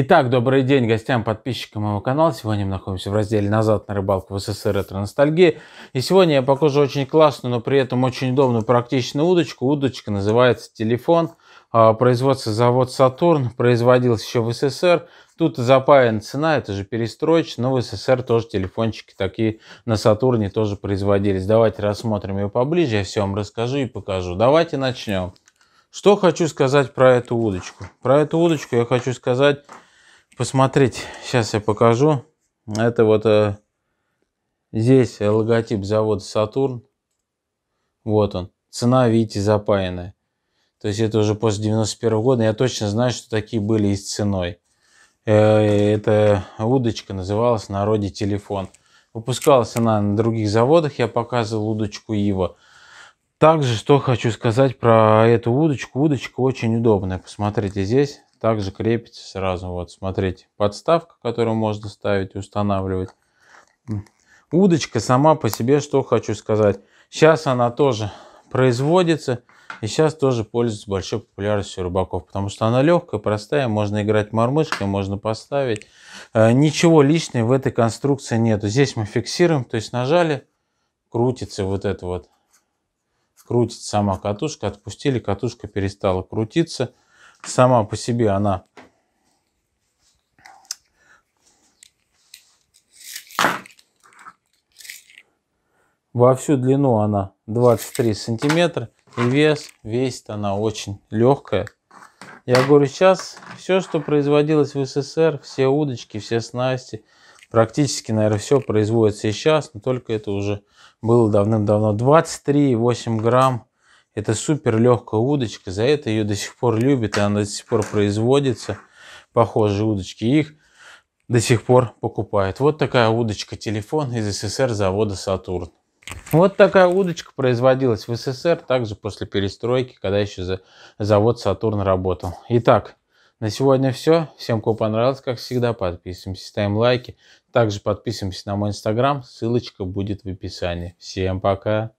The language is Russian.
Итак, добрый день гостям, подписчикам моего канала. Сегодня мы находимся в разделе «Назад на рыбалку в СССР. Ретро-ностальгия». И сегодня я покажу очень классную, но при этом очень удобную, практичную удочку. Удочка называется «Телефон». А, производство завод «Сатурн». Производился еще в СССР. Тут запаян цена, это же перестроечка, но в СССР тоже телефончики такие на Сатурне тоже производились. Давайте рассмотрим ее поближе, я все вам расскажу и покажу. Давайте начнем. Что хочу сказать про эту удочку? Про эту удочку я хочу сказать посмотреть, сейчас я покажу. Это вот э, здесь логотип завода Сатурн. Вот он. Цена, видите, запаянная. То есть это уже после 91 -го года. Я точно знаю, что такие были и с ценой. Э, эта удочка называлась в народе телефон. Выпускалась она на других заводах. Я показывал удочку Ива. Также, что хочу сказать про эту удочку. Удочка очень удобная. Посмотрите здесь. Также крепится сразу, вот смотрите, подставка, которую можно ставить, и устанавливать. Удочка сама по себе, что хочу сказать. Сейчас она тоже производится и сейчас тоже пользуется большой популярностью рыбаков, потому что она легкая, простая, можно играть мормышкой, можно поставить. Э, ничего лишнего в этой конструкции нету. Здесь мы фиксируем, то есть нажали, крутится вот это вот крутится сама катушка, отпустили, катушка перестала крутиться сама по себе она во всю длину она 23 сантиметра и вес весит она очень легкая я говорю сейчас все что производилось в ссср все удочки все снасти практически наверное все производится и сейчас но только это уже было давным-давно 23,8 грамм это супер легкая удочка, за это ее до сих пор любят, и она до сих пор производится. Похожие удочки их до сих пор покупают. Вот такая удочка телефон из СССР завода Сатурн. Вот такая удочка производилась в СССР, также после перестройки, когда еще завод Сатурн работал. Итак, на сегодня все. Всем, кто понравилось, как всегда, подписываемся, ставим лайки. Также подписываемся на мой инстаграм, ссылочка будет в описании. Всем пока!